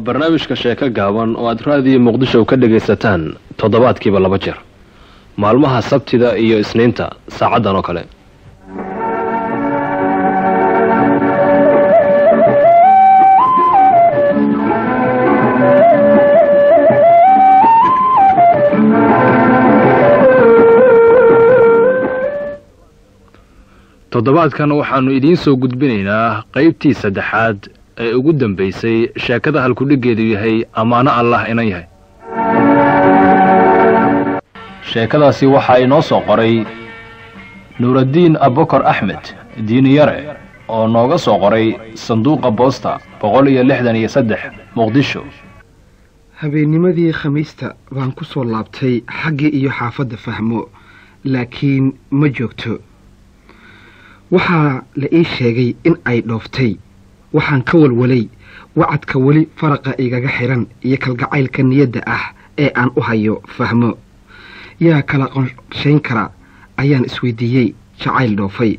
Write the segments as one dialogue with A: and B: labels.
A: waa barnaamijka sheeko gaaban oo aad raadiyo muqdisho ka dhagaysataan toddobaadkiiba laba jeer maalmaha sabtida iyo isniinta saacaddan oo kale toddobaadkan waxaannu idiin soo gudbinaynaa qaybtii saddexaad ee ugu dambaysay sheekada halkudhiggeedu yahay ammaano allah inan yahay sheekadaasi waxaa inoo soo qoray nuuraddiin abbakar axmed diiniyare oo nooga soo qoray sanduuqa boosta boqol iyo lixdan iyo saddex muqdisho
B: habeennimadii khamiista baan ku soo laabtay xaggii iyo xaafadda fahmo laakiin ma joogto waxaa la ii sheegay in ay dhooftay waxaan ka walwalay wacadka weli faraqa igaga xiran iyo kalgacaylka niyadda ah ee aan u hayo fahmo yaa kala qorshayn kara ayaan isweydiiyey jacayl dhoofay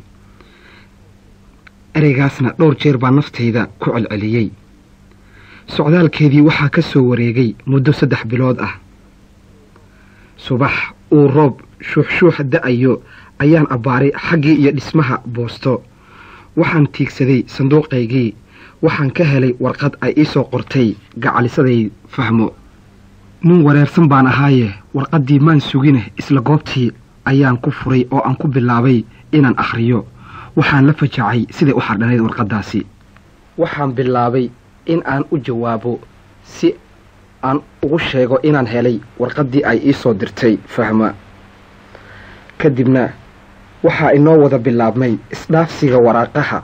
B: ereygaasna dhowr jeer baa naftayda ku celceliyey socdaalkeedii waxaa ka soo wareegay muddo saddex bilood ah subax uu roob shuuxshuux da-ayo ayaan abbaaray xaggii iyo dhismaha boosto waxaan tiigsaday sanduuqaygii waxaan ka helay warqad ay ii soo qortay gacalisaday fahmo nin wareersan baan ahaaye warqaddii maan sugine eh, isla goobtii ayaan ku furay oo aan ku bilaabay inaan akhriyo waxaan la fajacay siday u xardhanayd warqaddaasi waxaan bilaabay in aan u jawaabo si aan ugu sheego inaan helay warqaddii ay ii soo dirtay fahma kadibna waxaa inoo wada bilaabmay isdhaafsiga waraaqaha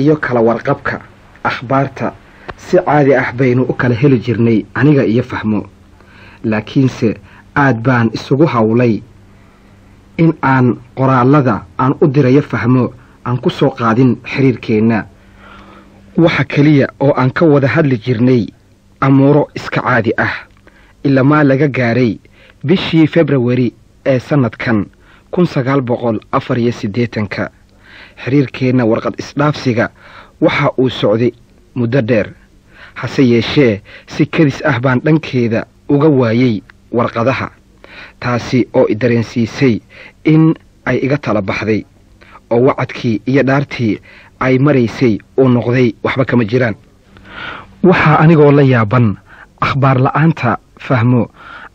B: iyo kala warqabka akhbaarta si caadi ah baynu u kala heli jirnay aniga iyo fahmo laakiinse aad baan isugu howlay in aan qoraallada aan u dirayo fahmo aan ku soo qaadin xiriirkeenna waxa keliya oo aan ka wada hadli jirnay amuuro iska caadi ah ilamaa laga gaaray bishii februari ee sannadkan kun sagaal boqol afar iyo siddeetanka xiriirkeenna warqad isdhaafsiga waxa uu socday muddo dheer hase yeeshee si kadis ah baan dhankeeda uga waayey warqadaha taasi oo idareensiisay in ay iga tala baxday oo wacadkii iyo dhaartii ay maraysay uu noqday waxba kama jiraan waxaa anigoo la yaaban akhbaar la'aanta fahmo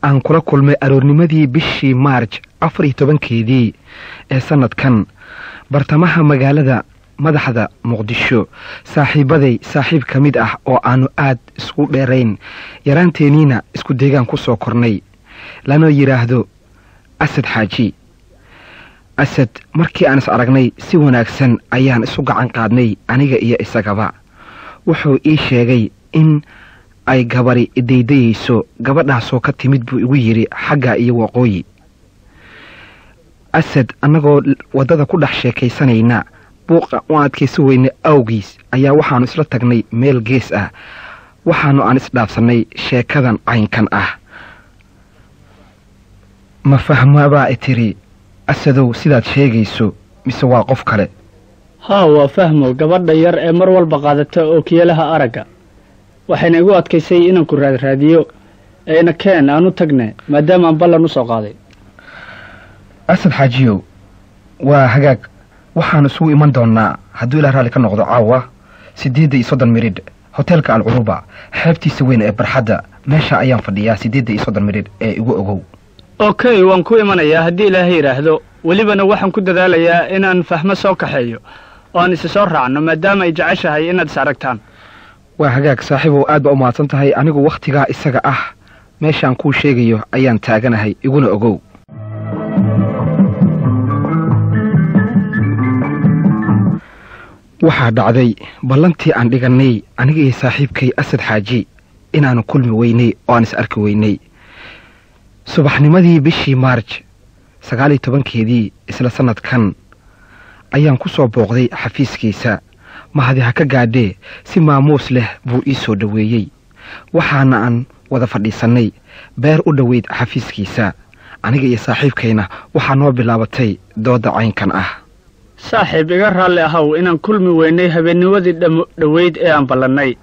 B: aan kula kulmay aroornimadii bishii maarj afar iyo tobankeedii ee sannadkan bartamaha magaalada madaxda muqdisho saaxiibaday saaxiib ka mid ah oo aanu aad isku dheerayn yaraanteeniina isku deegaan ku soo kornay lana yidhaahdo asad xaaji asad markii aan is aragnay si wanaagsan ayaan isu gacan qaadnay aniga iyo isagaba wuxuu ii sheegay in ay gabari idaydayayso gabadhaasoo ka timid buu igu yidhi xagga iyo waqooyi asad annagoo waddada ku dhex sheekaysanayna buuqa u adkayso weyne awgiis ayaa waxaannu isla tagnay meel gees ah waxaannu aan isdhaafsannay sheekadan caynkan ah ma fahmaabaa i tiri asadow sidaad sheegayso mise waa qof kale
C: haa waa fahmo gabadha yar ee mar walba qaadata oo kiyeelaha aragga waxayna igu adkaysay inanku raadraadiyo ayna keen aan u tagne maadaama aan ballan u soo qaaday
B: asad xaajiyow waa hagaag waxaan isugu iman doonnaa hadduu ilaa raalli ka noqdo caawa sideedda iyo soddon miridh hoteelka alcuruba xeebtiisa weyn ee barxadda meesha ayaan fadhiyaa sideedda iyo soddon miridh ee igu ogow
C: okey waan ku imanayaa haddii ilaahay yidhaahdo welibana waxaan ku dadaalayaa inaan fahmo soo kaxeeyo oo isi soo raacno maadaama ay jeceshahay inaad is aragtaan
B: waa hagaag saaxiibow aad baa u mahadsan tahay anigu wakhtigaa isaga ah meeshaan kuu sheegayo ayaan taaganahay iguna ogow waxaa dhacday ballantii aan dhigannay iyo saaxiibkay asad xaaji inaanu kulmi weynay oo aan is arki weynay subaxnimadii bishii maarj sagaal iyo tobankeedii isla sannadkan ayaan ku soo booqday xafiiskiisa mahadi ha ka gaadhee si maamuus leh buu ii soo dhoweeyey waxaana aan wada fadhiisannay beer u dhoweyd xafiiskiisa aniga iyo saaxiibkayna waxaa noo bilaabatay dooda caynkan ah
C: saaxiib iga raalli ahow inaan kulmi weynay habeennimadii dhoweyd ee aan ballannay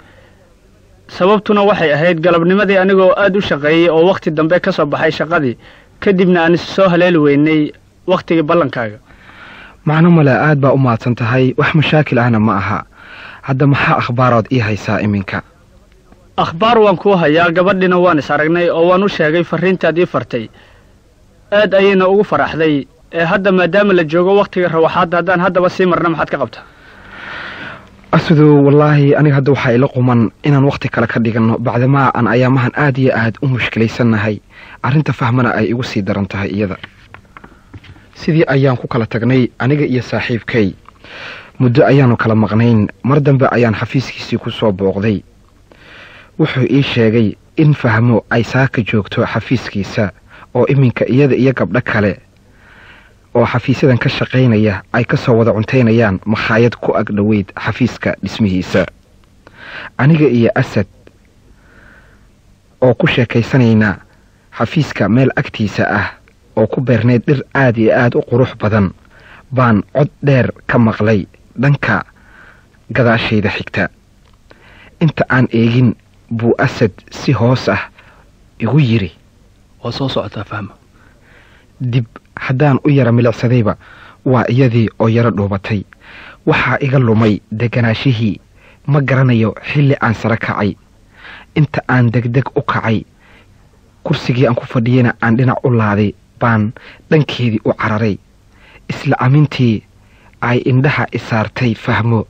C: sababtuna waxay ahayd galabnimadii anigoo aad u shaqeeyey oo wakhti dambe ka soo baxay shaqadii kadibna aan is soo haleeli weynay wakhtigii ballankaaga
B: macno male aad baa u mahadsan tahay wax mashaakil ahna ma aha hadda maxaa akhbaarood ii haysaa iminka
C: akhbaar waan kuu hayaa gabadhina waan is aragnay oo waan u sheegay farriintaad ii fartay aad ayayna ugu faraxday hadda maadaama la joogo waktiga rawaxaadda haddaan haddaba sii marna maxaad ka qabtaa
B: asidu wallaahi aniga hadda waxaa ila quman inaan wakhti kale ka dhiganno bacdamaa aan ayaamahan aad iyo aad u mushkilaysannahay arrinta fahmana ay igu sii daran tahay iyada sidii ayaan ku kala tagnay aniga iyo saaxiibkay muddo ayaanu kala maqnayn mar dambe ayaan xafiiskiisii ku soo booqday wuxuu ii sheegay in fahmo ay saaka joogto xafiiskiisa oo iminka iyada iyo gabdho kale oo xafiisyadan ka shaqaynaya ay ka soo wada cunteynayaan makhaayad ku ag dhoweyd xafiiska dhismihiisa aniga iyo asad oo ku sheekaysanaynaa xafiiska meel agtiisa ah oo ku beernayd dhir aad iyo aad u qurux badan baan cod dheer ka maqlay dhanka gadaashayda xigta inta aan eegin buu asad si hoos ah igu yidhi waa soo socotaa fahma dib haddaan u yara milicsadayba waa iyadii oo yaro dhuubatay waxaa iga lumay degganaashihii ma garanayo xilli aan sare kacay inta aan degdeg u kacay kursigii aan ku fadhiyana aan dhinac u laaday baan dhankeedii u cararay isla amintii ay indhaha isaartay fahmo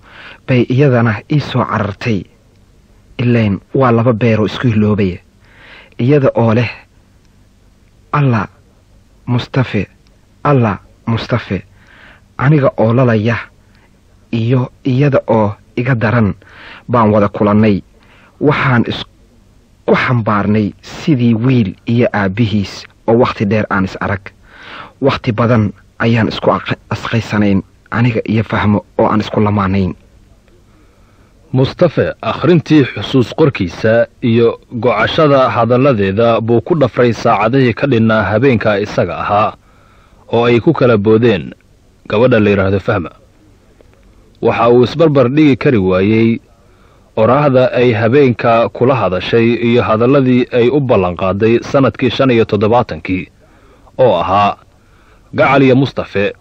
B: bay iyadana ii soo carartay ilayn waa laba beeroo isku hiloobaya iyada oo leh alla mustafe allah mustafe aniga oo lalaya iyo iyada oo iga daran baan wada kulannay waxaan isku xambaarnay sidii wiil iyo aabbihiis oo wakhti dheer aan is arag wakhti badan ayaan isku asqaysanayn aniga iyo fahmo oo aan isku lamaanayn mustafe akhrintii xusuus
A: qorkiisa iyo gocashada hadalladeeda buu ku dhafray saacadihii ka dhinnaa habeenkaa isaga ahaa oo ay ku kala boodeen gabadha la yidhaahdo fahma waxa uu isbarbar dhigi kari waayey oraahda ay habeenka kula hadashay iyo hadalladii ay u ballanqaaday sannadkii shan iyo toddobaatankii oo ahaa gacal iyo mustafe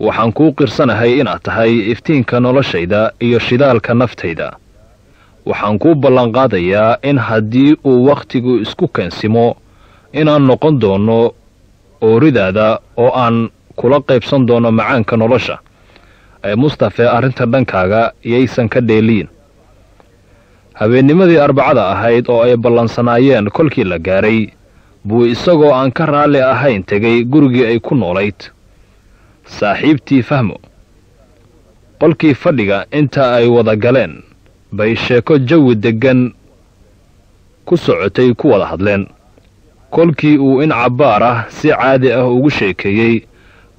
A: waxaan kuu qirsanahay inaad tahay iftiinka noloshayda iyo shidaalka naftayda waxaan kuu ballanqaadayaa in haddii uu wakhtigu isku keensimo inaan noqon doono ooridaada oo aan kula qaybsan doono macaanka nolosha ee mustafe arrinta dhankaaga yaysan ka dheeliyin habeennimadii arbacada ahayd oo ay ballansanaayeen kolkii la gaaray buu isagoo aan ka raalli ahayn tegay gurigii ay ku noolayd saaxiibtii fahmo qolkii fadhiga inta ay wada galeen bay sheeko jawi deggan ku socotay ku wada hadleen kolkii uu in cabbaar ah si caadi ah ugu sheekeeyey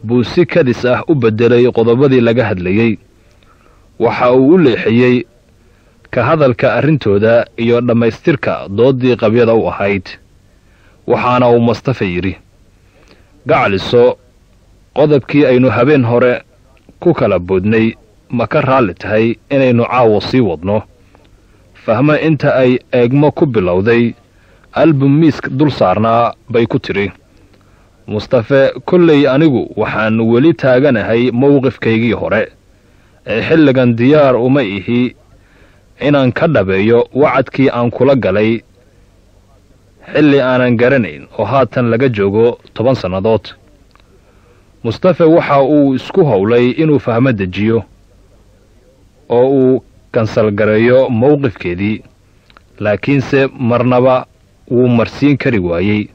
A: buu si kadis ah u beddelay qodobadii laga hadlayey waxa uu u leexiyey ka hadalka arrintooda iyo dhammaystirka dooddii qabyada u ahayd waxaana uu mastafa yidhi gacliso qodobkii aynu habeen hore ku kala boodnay ma ka raalli tahay inaynu caawa sii wadno fahmo inta ay eegmo ku bilowday album miisk dul saarnaa bay ku tidhi mustafe kolley anigu waxaan weli taaganahay mowqifkaygii hore ee xilligan diyaar uma ihi inaan ka dhabeeyo wacadkii aan kula galay xilli aanan garanayn oo haatan laga joogo toban sannadood mustafe waxa uu isku howlay inuu fahmo dejiyo oo uu kansalgareeyo mowqifkeedii laakiinse marnaba wuu marsiin kari waayey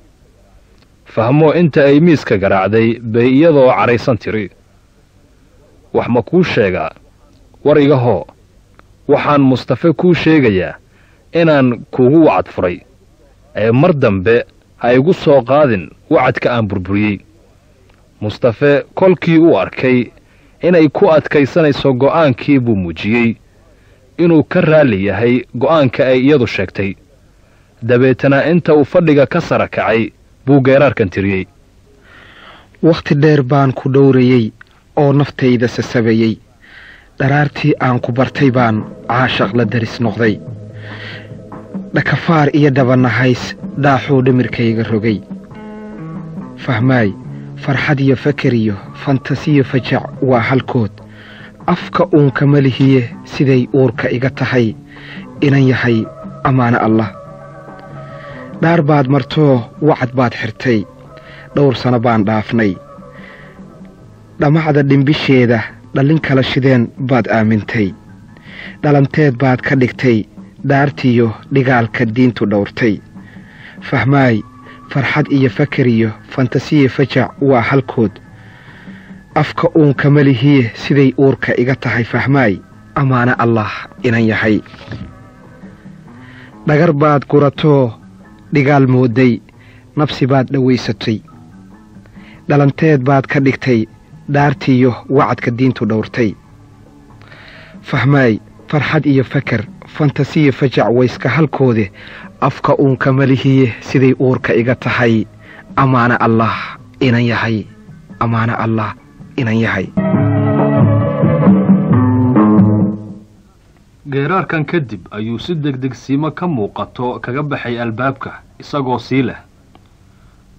A: fahmoo inta ay miiska garaacday bay iyadoo cadhaysan tiri wax ma kuu sheegaa war iga hoo waxaan mustafe kuu sheegayaa inaan kuugu wacad furay ee mar dambe ha igu soo qaadin wacadka aan burburiyey mustafe kolkii uu arkay inay ku adkaysanayso go'aankii buu muujiyey inuu ka raalli yahay go'aanka ay iyadu sheegtay dabeetana inta uu fadhiga ka sara kacay buu geeraarkan tiriyey
B: wakhti dheer baan ku dhowrayey oo naftayda sasabayey dharaartii aan ku bartay baan caashaqla daris noqday dhakafaar iyo dhabanahays dhaaxuu dhimirkayga rogay fahmaay farxad iyo fakariyo fantasiyo fajac waa halkood afka uunka malihiye siday uurka iga tahay inan yahay ammaane allah dhaar baad martoo wacad baad xirtay dhowr sano baan dhaafnay dhammacda dhimbisheeda dhallin kala shideen baad aamintay dhalanteed baad ka dhigtay dhaartiyo dhigaalka diintu dhowrtay fahmaay farxad iyo fakar iyo fantasiya fajac waa halkood afka uunka malihiye siday uurka iga tahay fahmaay ammaano allaah inan yahay dhagar baad guratoo dhigaal mooday nabsi baad dhowaysatay dhalanteed baad ka dhigtay dhaartiiyo wacadka diintu dhowrtay fahmaay farxad iyo faker fantasiyo fajac wayska halkoode afka uunka malihiye siday uurka iga tahay ammaano allah inan yahay ammaano allaah inan yahay
A: geeraarkan kadib ayuu si degdegsiimo ka muuqato kaga baxay albaabka isagoo sii leh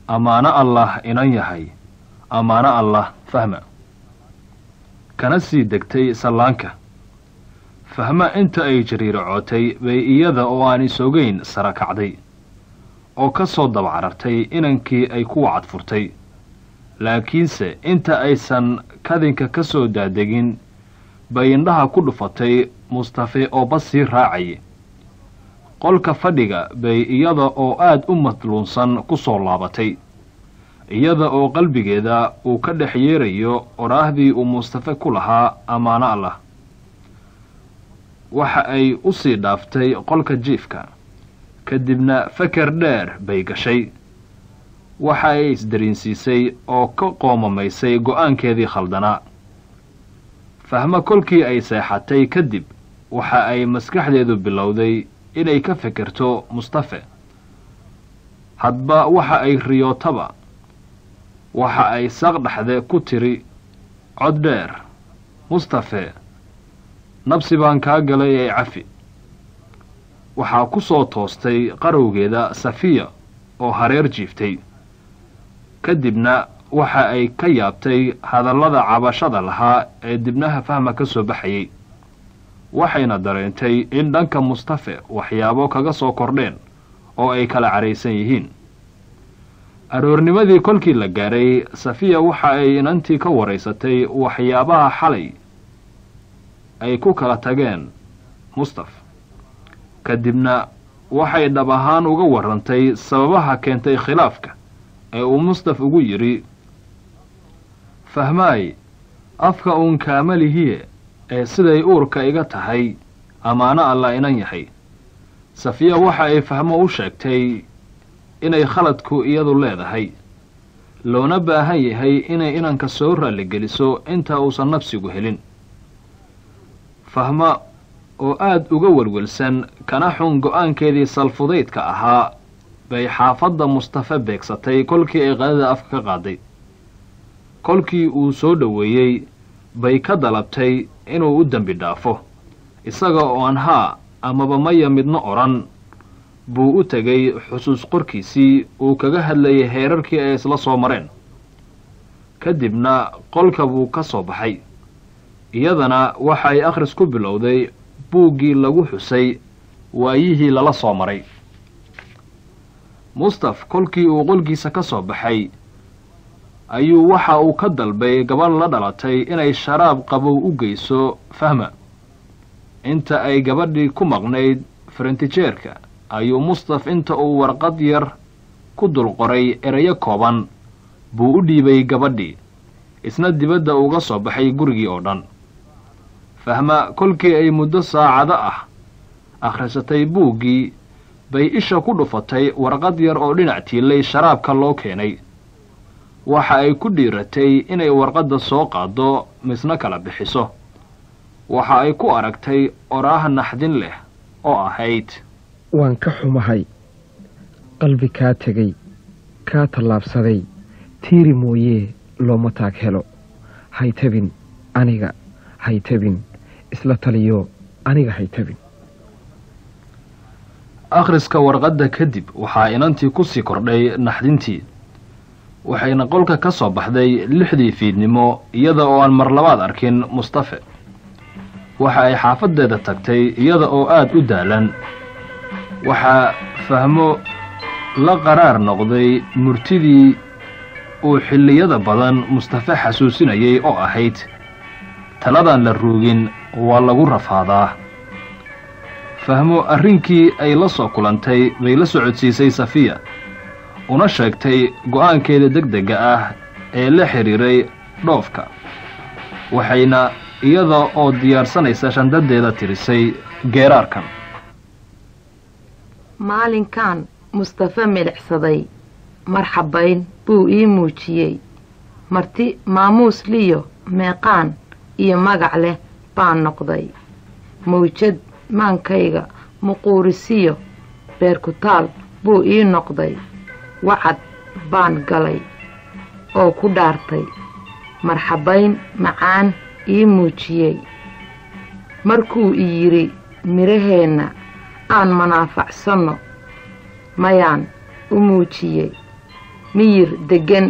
A: ammaano allah inan yahay ammaano allah fahma kana sii degtay sallaanka fahma inta ay jariiracotay bay iyada oo aan isogeyn sara kacday oo ka soo dabacarartay inankii ay ku wacad furtay laakiinse inta aysan kadinka ka soo daadegin bay indhaha ku dhufatay mustafe oo bas sii raacaya qolka fadhiga bay iyada oo aad u madluunsan ku soo laabatay iyada oo qalbigeeda uu ka dhex yeerayo odhaahdii uu mustafe ku lahaa ammaano allah waxa ay u sii dhaaftay qolka jiifka kadibna faker dheer bay gashay waxa ay isdariinsiisay oo ka qoomamaysay go'aankeedii khaldanaa fahmo kolkii ay seexatay kadib waxa ay maskaxdeedu bilowday inay ka fekerto mustafe hadba waxa ay riyootaba waxa ay saaq dhaxde ku tiri cod dheer mustafe nabsi baan kaa galay ee cafi waxaa ku soo toostay qarowgeeda safiya oo hareer jiiftay kadibna waxa ay ka yaabtay hadallada cabashada lahaa ee dibnaha fahma ka soo baxayay waxayna dareentay in dhanka mustafe waxyaabo kaga soo kordheen oo ay kala caraysan yihiin aroornimadii kolkii la gaadhay safiya waxa ay inantii ka waraysatay waxyaabaha xalay ay ku kala tageen mustaf kadibna waxay dhab ahaan uga warrantay sababaha keentay khilaafka ee uu mustaf ugu yidhi fahmaay afka uun kaamalihiye ee siday uurka iga tahay ammaano alla inan yahay safiya waxa ay fahmo u sheegtay inay khaladku iyadu leedahay loona baahan yahay inay inanka soo raalligeliso inta uusan nafsigu helin fahma oo aada uga welwelsan kana xun go-aankeedii salfudaydka ahaa bay xaafadda mustafe beegsatay kolkii ay qadada afka ka qaaday kolkii uu soo dhoweeyey bay ka dalabtay inuu u dembi dhaafo isaga oo aan haa amaba maya midna odhan buu u tegay xusuus qorkiisii uu kaga hadlayay heerarkii ay isla soo mareen kadibna qolka buu ka soo baxay iyadana waxa ay akhris ku bilowday buuggii lagu xusay waayihii lala soo maray mustaf kolkii uu qolkiisa ka soo baxay ayuu waxa uu ka dalbay gabadh la dhalatay inay sharaab qabow u geyso fahma inta ay gabadhii ku maqnayd farintijeerka ayuu mustaf inta uu warqad yar ku dul qoray erayo kooban buu u dhiibay gabadhii isna dibadda uga soo baxay gurigii oo dhan fahma kolkii ay muddo saacado ah akhrisatay buuggii bay isha ku dhufatay warqad yar oo dhinac tiilay sharaabka loo keenay waxa ay ku dhiiratay inay warqadda soo qaaddo misna kala bixiso waxa ay ku aragtay oraah naxdin leh oo ahayd
B: waan ka xumahay qalbi kaa tegay kaa tallaabsaday tiiri mooyee looma taag helo hay tabin aniga hay tabin isla taliyo aniga hay tabin
A: akhriska warqadda kadib waxaa inantii ku sii kordhay naxdintii waxayna qolka ka soo baxday lixdii fiidnimo iyada oo aan marlabaad arkin mustafe waxa ay xaafaddeeda tagtay iyada oo aad u daalan waxaa fahmo la qaraar noqday murtidii uu xilliyada badan mustafe xasuusinayay oo ahayd taladaan la ruugin waa lagu rafaadaa fahmo arrinkii ay la soo kulantay bay la socodsiisay safiya una sheegtay go-aankeeda degdega ah ee la xiriiray dhoofka waxayna iyada oo diyaarsanaysa shandadeeda tirisay geeraarkan
D: maalinkan mustafe milicsaday marxabayn buu ii muujiyey marti maamuus liyo meeqaan iyo magac leh baan noqday mawjad maankayga muquurisiyo beerkutaal buu ii noqday wacad baan galay oo ku dhaartay marxabayn macaan ii muujiyey markuu i yidhi midhaheenna aan manaafacsanno mayaan u muujiyey miyir deggan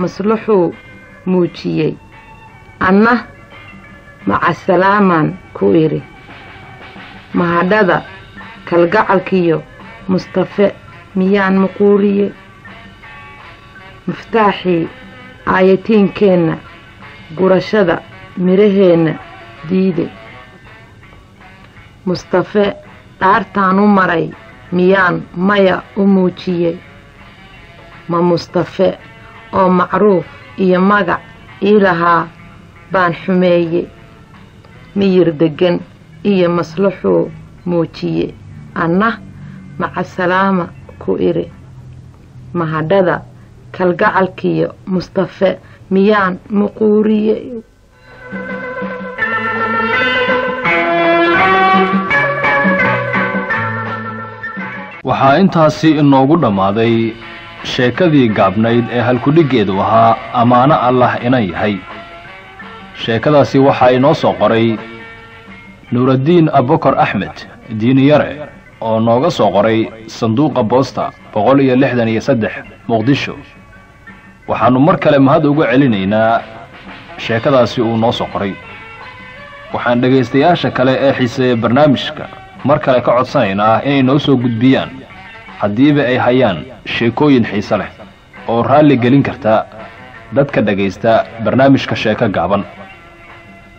D: maslaxuu muujiyey anna macasalaamaan ku idhi mahadhada kalgacalkiiyo mustafe miyaan muquuriye maftaaxii aayatiinkeenna gurashada miraheenna diide mustafe dhaartaan u maray miyaan maya u muujiyey ma mustafe oo macruuf iyo magac ii lahaa baan xumeeyey miyir deggan iyo maslaxuu muujiye anna macasalaama ku idhi mahadhada kalgacalkiyo mustafe miyaan muquuriye
A: waxaa intaasi inoogu dhammaaday sheekadii gaabnayd ee halkudhiggeedu ahaa ammaano allah inan yahay sheekadaasi waxaa inoo soo qoray nuuraddiin abubakar axmed diiniyare oo nooga soo qoray sanduuqa boosta boqol iyo lixdan iyo saddex muqdisho waxaannu mar kale mahad uga celinaynaa sheekadaasi uu noo soo qoray waxaan dhegaystayaasha kale ee xiiseeya barnaamijka mar kale ka codsanaynaa inay noo soo gudbiyaan haddiiba ay hayaan sheekooyin xiise leh oo raalli gelin karta dadka dhegaysta barnaamijka sheeko gaaban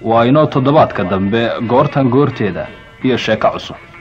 A: waa inoo toddobaadka dambe goortan goorteeda iyo sheeko cusub